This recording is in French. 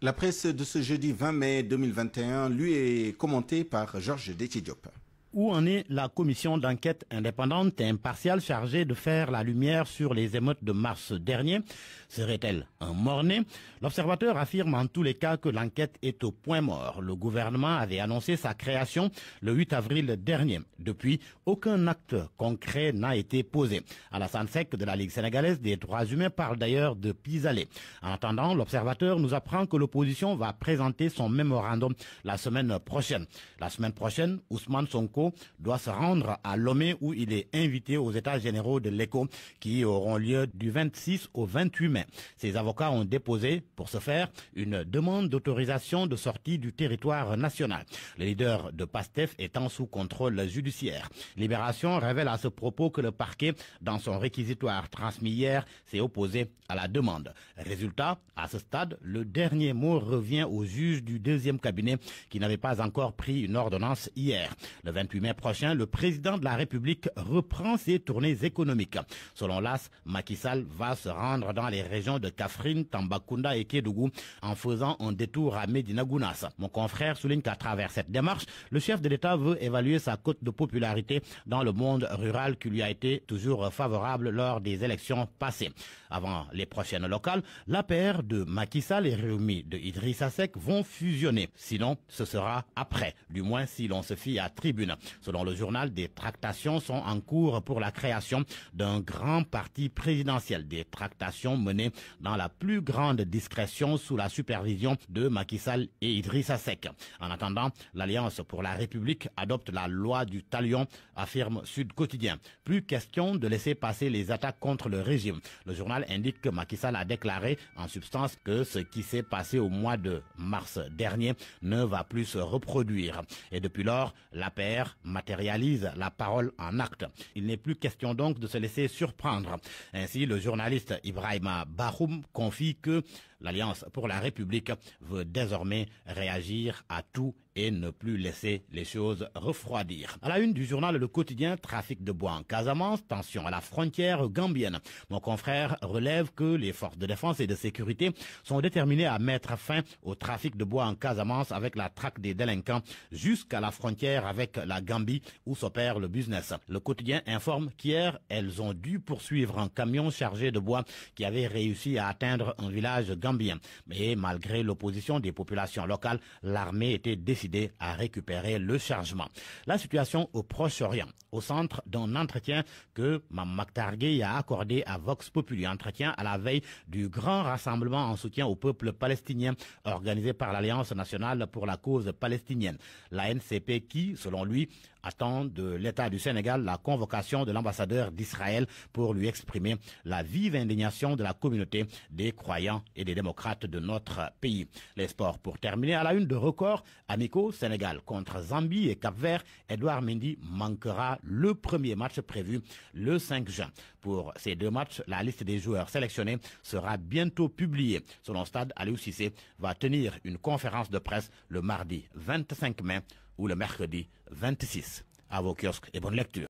La presse de ce jeudi 20 mai 2021, lui, est commentée par Georges Détidiop où en est la commission d'enquête indépendante et impartiale chargée de faire la lumière sur les émeutes de mars dernier Serait-elle un mort-né L'observateur affirme en tous les cas que l'enquête est au point mort. Le gouvernement avait annoncé sa création le 8 avril dernier. Depuis, aucun acte concret n'a été posé. À la Sansec de la Ligue sénégalaise des droits humains parle d'ailleurs de pis En attendant, l'observateur nous apprend que l'opposition va présenter son mémorandum la semaine prochaine. La semaine prochaine, Ousmane Sonko doit se rendre à Lomé où il est invité aux états généraux de l'ECO, qui auront lieu du 26 au 28 mai. Ses avocats ont déposé, pour ce faire, une demande d'autorisation de sortie du territoire national. Le leader de PASTEF étant sous contrôle judiciaire. Libération révèle à ce propos que le parquet, dans son réquisitoire transmis hier, s'est opposé à la demande. Résultat, à ce stade, le dernier mot revient au juge du deuxième cabinet qui n'avait pas encore pris une ordonnance hier. Le 28 mai prochain, le président de la République reprend ses tournées économiques. Selon l'AS, Macky Sall va se rendre dans les régions de Kafrine, Tambacounda et Kédougou en faisant un détour à Medina Mon confrère souligne qu'à travers cette démarche, le chef de l'État veut évaluer sa cote de popularité dans le monde rural qui lui a été toujours favorable lors des élections passées. Avant les prochaines locales, la paire de Macky et Réumi de Idrissa vont fusionner. Sinon, ce sera après, du moins si l'on se fie à Tribune. Selon le journal, des tractations sont en cours pour la création d'un grand parti présidentiel. Des tractations menées dans la plus grande discrétion sous la supervision de Macky Sall et Idrissa Seck. En attendant, l'Alliance pour la République adopte la loi du talion, affirme Sud Quotidien. Plus question de laisser passer les attaques contre le régime. Le journal indique que Macky Sall a déclaré en substance que ce qui s'est passé au mois de mars dernier ne va plus se reproduire. Et depuis lors, la paire matérialise la parole en acte. Il n'est plus question donc de se laisser surprendre. Ainsi, le journaliste Ibrahim Bahoum confie que l'Alliance pour la République veut désormais réagir à tout et ne plus laisser les choses refroidir. À la une du journal Le Quotidien, trafic de bois en Casamance, tension à la frontière gambienne. Mon confrère relève que les forces de défense et de sécurité sont déterminées à mettre fin au trafic de bois en Casamance avec la traque des délinquants jusqu'à la frontière avec la Gambie où s'opère le business. Le quotidien informe qu'hier, elles ont dû poursuivre un camion chargé de bois qui avait réussi à atteindre un village gambien. Mais malgré l'opposition des populations locales, l'armée était à récupérer le chargement. La situation au Proche-Orient, au centre d'un entretien que Mamak Targay a accordé à Vox Populi, entretien à la veille du grand rassemblement en soutien au peuple palestinien organisé par l'Alliance nationale pour la cause palestinienne, la NCP qui, selon lui, attend de l'État du Sénégal la convocation de l'ambassadeur d'Israël pour lui exprimer la vive indignation de la communauté des croyants et des démocrates de notre pays. Les sports pour terminer à la une de record, Amico, Sénégal contre Zambie et Cap-Vert, Edouard Mendy manquera le premier match prévu le 5 juin. Pour ces deux matchs, la liste des joueurs sélectionnés sera bientôt publiée. Selon Stade, Aliou va tenir une conférence de presse le mardi 25 mai ou le mercredi 26. À vos kiosques et bonne lecture.